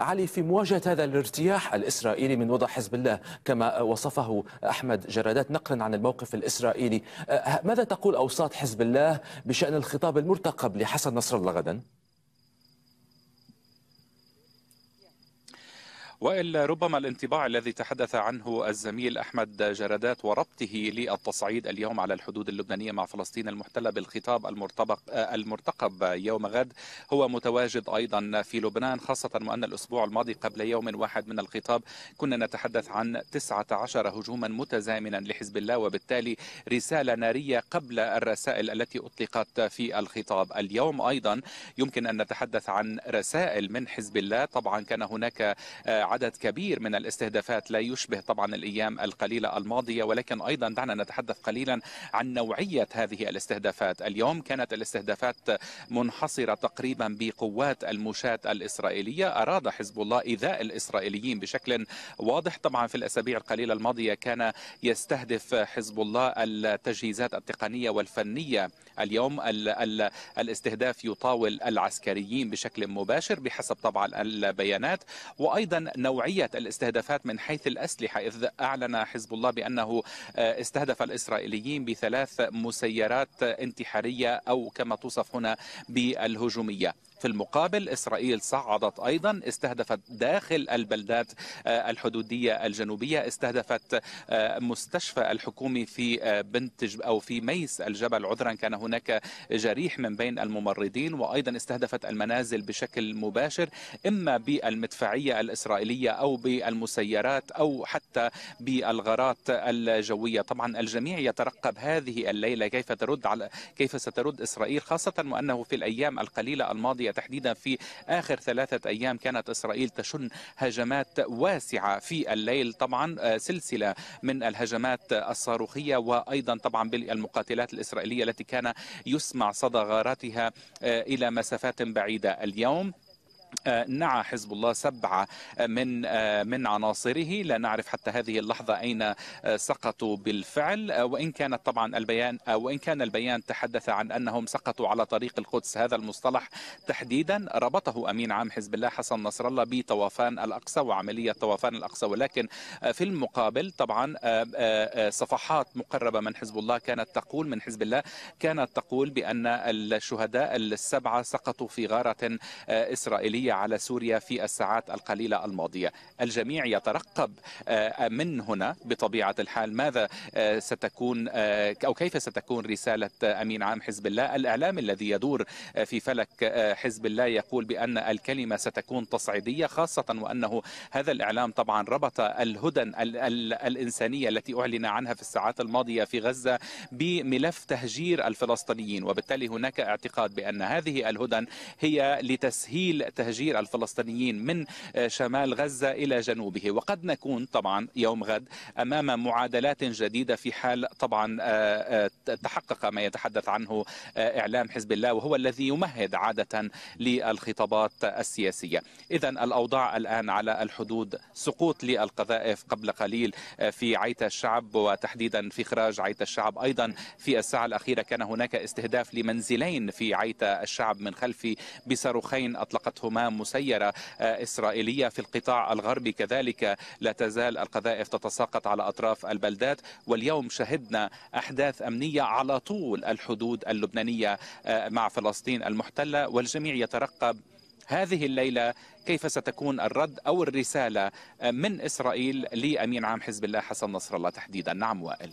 علي في مواجهة هذا الارتياح الإسرائيلي من وضع حزب الله كما وصفه أحمد جرادات نقلا عن الموقف الإسرائيلي أه، ماذا تقول أوساط حزب الله بشأن الخطاب المرتقب لحسن نصر الله غدا؟ وإلا ربما الانطباع الذي تحدث عنه الزميل أحمد جردات وربطه للتصعيد اليوم على الحدود اللبنانية مع فلسطين المحتلة بالخطاب المرتبق المرتقب يوم غد هو متواجد أيضا في لبنان خاصة وأن الأسبوع الماضي قبل يوم واحد من الخطاب كنا نتحدث عن 19 هجوما متزامنا لحزب الله وبالتالي رسالة نارية قبل الرسائل التي أطلقت في الخطاب اليوم أيضا يمكن أن نتحدث عن رسائل من حزب الله طبعا كان هناك عدد كبير من الاستهدافات لا يشبه طبعا الايام القليله الماضيه ولكن ايضا دعنا نتحدث قليلا عن نوعيه هذه الاستهدافات اليوم كانت الاستهدافات منحصره تقريبا بقوات المشاة الاسرائيليه اراد حزب الله ايذاء الاسرائيليين بشكل واضح طبعا في الاسابيع القليله الماضيه كان يستهدف حزب الله التجهيزات التقنيه والفنيه اليوم ال ال الاستهداف يطاول العسكريين بشكل مباشر بحسب طبعا البيانات وايضا نوعية الاستهدافات من حيث الأسلحة إذ أعلن حزب الله بأنه آه، استهدف الإسرائيليين بثلاث مسيرات انتحارية أو كما توصف هنا بالهجومية في المقابل إسرائيل صعدت أيضا استهدفت داخل البلدات آه، الحدودية الجنوبية استهدفت آه، مستشفى الحكومي في بنت أو في ميس الجبل عذرا كان هناك جريح من بين الممرضين وأيضا استهدفت المنازل بشكل مباشر إما بالمدفعية الإسرائيلية الداخلية أو بالمسيرات أو حتى بالغارات الجوية طبعا الجميع يترقب هذه الليلة كيف ترد على كيف سترد إسرائيل خاصة وأنه في الأيام القليلة الماضية تحديدا في آخر ثلاثة أيام كانت إسرائيل تشن هجمات واسعة في الليل طبعا آه، سلسلة من الهجمات الصاروخية وأيضا طبعا بالمقاتلات الإسرائيلية التي كان يسمع صدى غاراتها آه، إلى مسافات بعيدة اليوم آه، نعى حزب الله سبعة آه، من آه، من عناصره لا نعرف حتى هذه اللحظة أين سقطوا بالفعل وإن كانت طبعا البيان وإن كان البيان تحدث عن أنهم سقطوا على طريق القدس هذا المصطلح تحديدا ربطه أمين عام حزب الله حسن نصر الله بطوفان الأقصى وعملية طوفان الأقصى ولكن في المقابل طبعا صفحات مقربة من حزب الله كانت تقول من حزب الله كانت تقول بأن الشهداء السبعة سقطوا في غارة إسرائيلية الإسرائيلية على سوريا في الساعات القليلة الماضية الجميع يترقب آه، من هنا بطبيعة الحال ماذا آه، ستكون آه، أو كيف ستكون رسالة أمين عام حزب الله الإعلام الذي يدور في فلك حزب الله يقول بأن الكلمة ستكون تصعيدية خاصة وأنه هذا الإعلام طبعا ربط الهدن الإنسانية التي أعلن عنها في الساعات الماضية في غزة بملف تهجير الفلسطينيين وبالتالي هناك اعتقاد بأن هذه الهدن هي لتسهيل تهجير تهجير الفلسطينيين من آه، شمال غزة إلى جنوبه وقد نكون طبعا يوم غد أمام معادلات جديدة في حال طبعا آه، آه، تحقق ما يتحدث عنه إعلام حزب الله وهو الذي يمهد عادة للخطابات السياسية إذا الأوضاع الآن على الحدود سقوط للقذائف قبل قليل في عيت الشعب وتحديدا في خراج عيت الشعب أيضا في الساعة الأخيرة كان هناك استهداف لمنزلين في عيت الشعب من خلف بصاروخين أطلقتهما أمام مسيرة آه، إسرائيلية في القطاع الغربي كذلك لا تزال القذائف تتساقط على أطراف البلدات واليوم شهدنا أحداث أمنية على طول الحدود اللبنانية آه، مع فلسطين المحتلة والجميع يترقب هذه الليله كيف ستكون الرد او الرساله آه، من اسرائيل لامين عام حزب الله حسن نصر الله تحديدا نعم وائل